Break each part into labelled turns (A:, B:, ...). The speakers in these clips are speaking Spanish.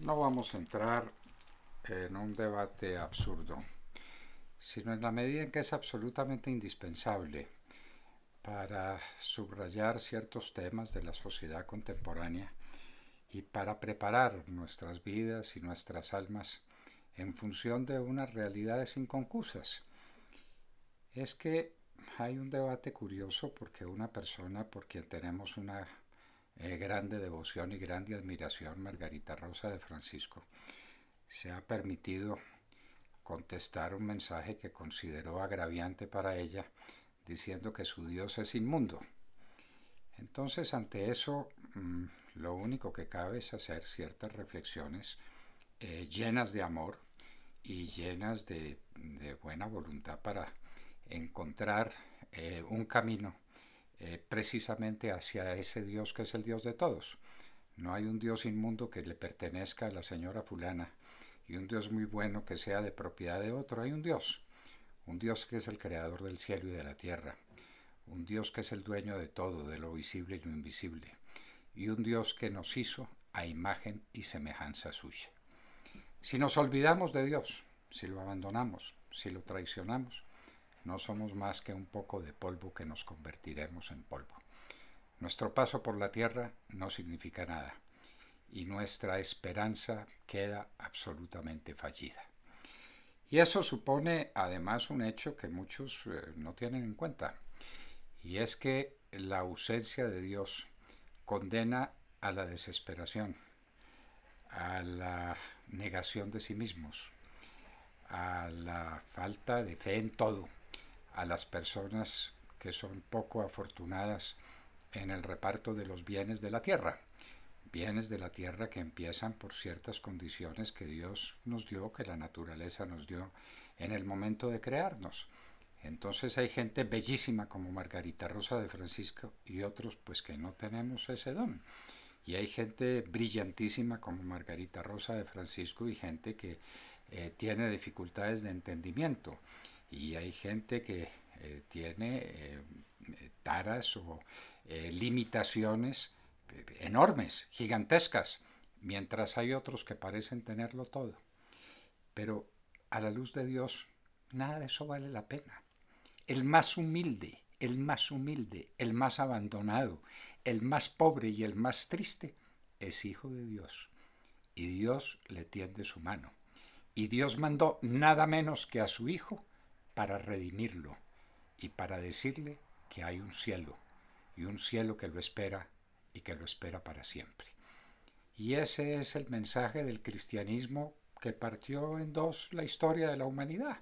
A: No vamos a entrar en un debate absurdo, sino en la medida en que es absolutamente indispensable para subrayar ciertos temas de la sociedad contemporánea y para preparar nuestras vidas y nuestras almas en función de unas realidades inconclusas. Es que hay un debate curioso porque una persona por quien tenemos una grande devoción y grande admiración Margarita Rosa de Francisco, se ha permitido contestar un mensaje que consideró agraviante para ella, diciendo que su Dios es inmundo. Entonces, ante eso, mm, lo único que cabe es hacer ciertas reflexiones eh, llenas de amor y llenas de, buena voluntad para encontrar eh, un camino eh, precisamente hacia ese Dios que es el Dios de todos. No hay un Dios inmundo que le pertenezca a la señora fulana y un Dios muy bueno que sea de propiedad de otro. Hay un Dios, un Dios que es el creador del cielo y de la tierra, un Dios que es el dueño de todo, de lo visible y lo invisible, y un Dios que nos hizo a imagen y semejanza suya. Si nos olvidamos de Dios, si lo abandonamos, si lo traicionamos, no somos más que un poco de polvo que nos convertiremos en polvo. Nuestro paso por la tierra no significa nada y nuestra esperanza queda absolutamente fallida. Y eso supone además un hecho que muchos eh, no tienen en cuenta, y es que la ausencia de Dios condena a la desesperación, a la negación de sí mismos, a la falta de fe en todo, a las personas que son poco afortunadas en el reparto de los bienes de la tierra. Bienes de la tierra que empiezan por ciertas condiciones que Dios nos dio, que la naturaleza nos dio en el momento de crearnos. Entonces hay gente bellísima como Margarita Rosa de Francisco y otros pues que no tenemos ese don. Y hay gente brillantísima como Margarita Rosa de Francisco y gente que eh, tiene dificultades de entendimiento. Y hay gente que eh, tiene eh, eh, taras o limitaciones enormes, gigantescas, mientras hay otros que parecen tenerlo todo. Pero a la luz de Dios, nada de eso vale la pena. El más humilde, el más humilde, el más abandonado, el más pobre y el más triste es hijo de Dios. Y Dios le tiende su mano. Y Dios mandó nada menos que a su Hijo para redimirlo y para decirle que hay un cielo y un cielo que lo espera y que lo espera para siempre. Y ese es el mensaje del cristianismo que partió en dos la historia de la humanidad,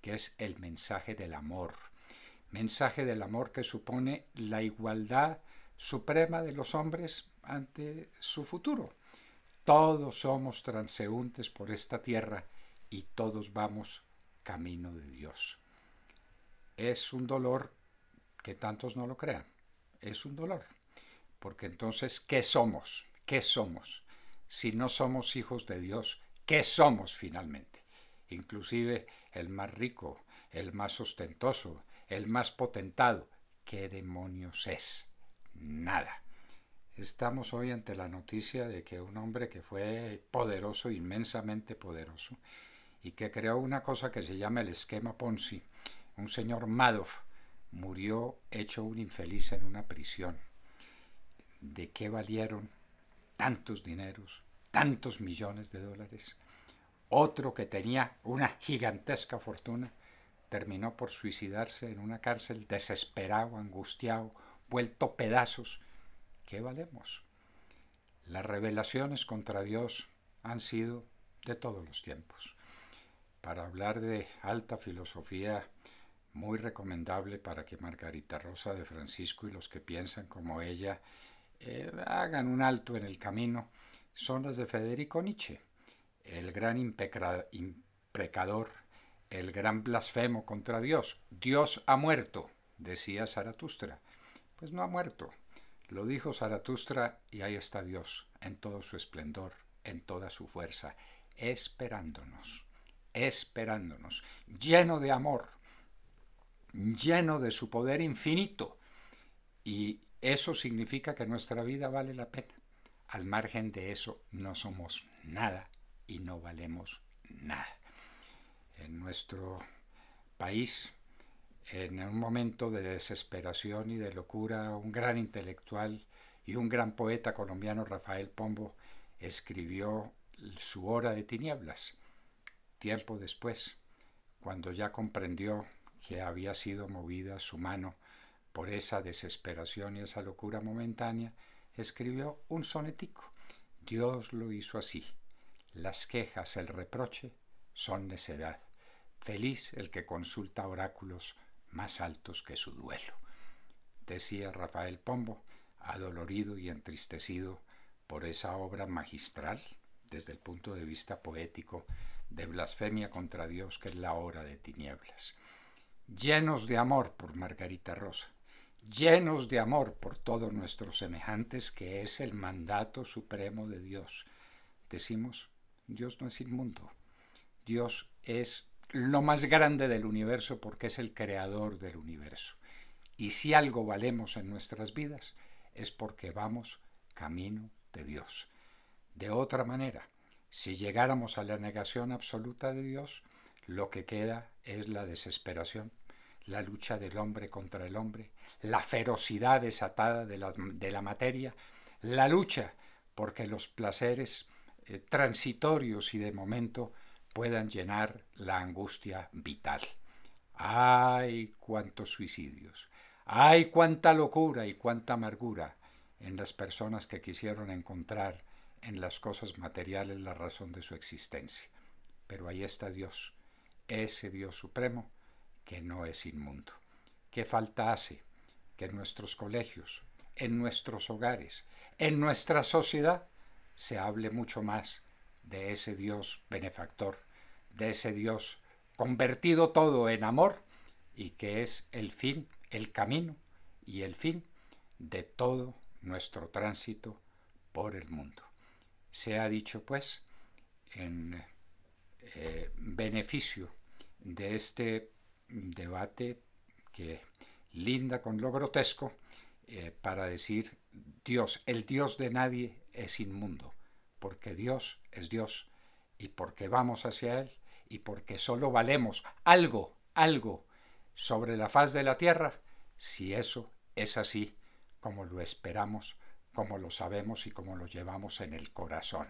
A: que es el mensaje del amor. Mensaje del amor que supone la igualdad suprema de los hombres ante su futuro. Todos somos transeúntes por esta tierra y todos vamos camino de Dios. Es un dolor que tantos no lo crean. Es un dolor. Porque entonces, ¿qué somos? ¿Qué somos? Si no somos hijos de Dios, ¿qué somos finalmente? Inclusive el más rico, el más ostentoso, el más potentado. ¿Qué demonios es? Nada. Estamos hoy ante la noticia de que un hombre que fue poderoso, inmensamente poderoso, y que creó una cosa que se llama el esquema Ponzi. Un señor Madoff murió hecho un infeliz en una prisión. ¿De qué valieron tantos dineros, tantos millones de dólares? Otro que tenía una gigantesca fortuna terminó por suicidarse en una cárcel desesperado, angustiado, vuelto pedazos. ¿Qué valemos? Las revelaciones contra Dios han sido de todos los tiempos para hablar de alta filosofía muy recomendable para que Margarita Rosa de Francisco y los que piensan como ella eh, hagan un alto en el camino, son las de Federico Nietzsche, el gran imprecador, el gran blasfemo contra Dios. Dios ha muerto, decía Zaratustra. Pues no ha muerto. Lo dijo Zaratustra y ahí está Dios, en todo su esplendor, en toda su fuerza, esperándonos esperándonos, lleno de amor, lleno de su poder infinito. Y eso significa que nuestra vida vale la pena. Al margen de eso no somos nada y no valemos nada. En nuestro país, en un momento de desesperación y de locura, un gran intelectual y un gran poeta colombiano, Rafael Pombo, escribió su Hora de Tinieblas Tiempo después, cuando ya comprendió que había sido movida su mano por esa desesperación y esa locura momentánea, escribió un sonetico. Dios lo hizo así. Las quejas, el reproche, son necedad. Feliz el que consulta oráculos más altos que su duelo. Decía Rafael Pombo, adolorido y entristecido por esa obra magistral, desde el punto de vista poético, de blasfemia contra Dios, que es la hora de tinieblas. Llenos de amor por Margarita Rosa, llenos de amor por todos nuestros semejantes, que es el mandato supremo de Dios. Decimos, Dios no es inmundo, Dios es lo más grande del universo porque es el creador del universo. Y si algo valemos en nuestras vidas es porque vamos camino de Dios. De otra manera, si llegáramos a la negación absoluta de Dios, lo que queda es la desesperación, la lucha del hombre contra el hombre, la ferocidad desatada de la, materia, la lucha porque los placeres eh, transitorios y de momento puedan llenar la angustia vital. ¡Ay, cuántos suicidios! ¡Ay, cuánta locura y cuánta amargura en las personas que quisieron encontrar en las cosas materiales la razón de su existencia. Pero ahí está Dios, ese Dios supremo que no es inmundo. ¿Qué falta hace que en nuestros colegios, en nuestros hogares, en nuestra sociedad se hable mucho más de ese Dios benefactor, de ese Dios convertido todo en amor y que es el fin, el camino y el fin de todo nuestro tránsito por el mundo. Se ha dicho, pues, en eh, beneficio de este debate que linda con lo grotesco, eh, para decir Dios, el Dios de nadie es inmundo, porque Dios es Dios y porque vamos hacia Él y porque solo valemos algo, algo sobre la faz de la tierra, si eso es así como lo esperamos como lo sabemos y como lo llevamos en el corazón,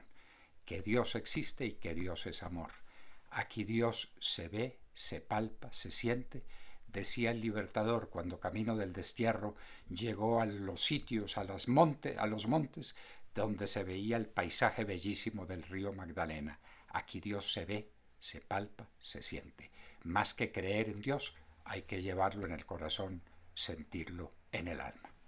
A: que Dios existe y que Dios es amor. Aquí Dios se ve, se palpa, se siente. Decía el libertador cuando camino del destierro llegó a los sitios, a, a los montes, donde se veía el paisaje bellísimo del río Magdalena. Aquí Dios se ve, se palpa, se siente. Más que creer en Dios, hay que llevarlo en el corazón, sentirlo en el alma.